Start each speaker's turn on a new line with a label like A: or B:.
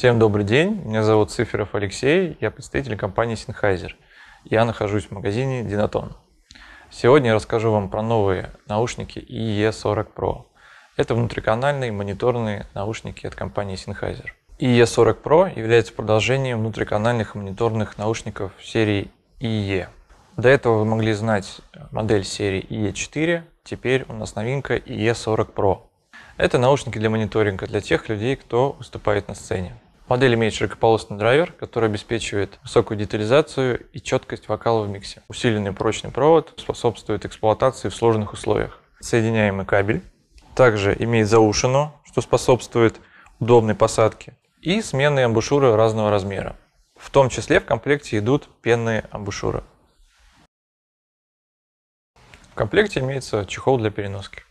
A: Всем
B: добрый день, меня зовут Циферов Алексей, я представитель компании Sennheiser. Я нахожусь в магазине Dinaton. Сегодня я расскажу вам про новые наушники IE40 Pro. Это внутриканальные мониторные наушники от компании Sennheiser. IE40 Pro является продолжением внутриканальных мониторных наушников серии IE. До этого вы могли знать модель серии IE4, теперь у нас новинка IE40 Pro. Это наушники для мониторинга для тех людей, кто выступает на сцене. Модель имеет широкополосный драйвер, который обеспечивает высокую детализацию и четкость вокала в миксе. Усиленный прочный провод способствует эксплуатации в сложных условиях. Соединяемый кабель также имеет заушину, что способствует удобной посадке, и сменные амбушюры разного размера. В том числе в комплекте идут пенные амбушюры. В комплекте имеется чехол для переноски.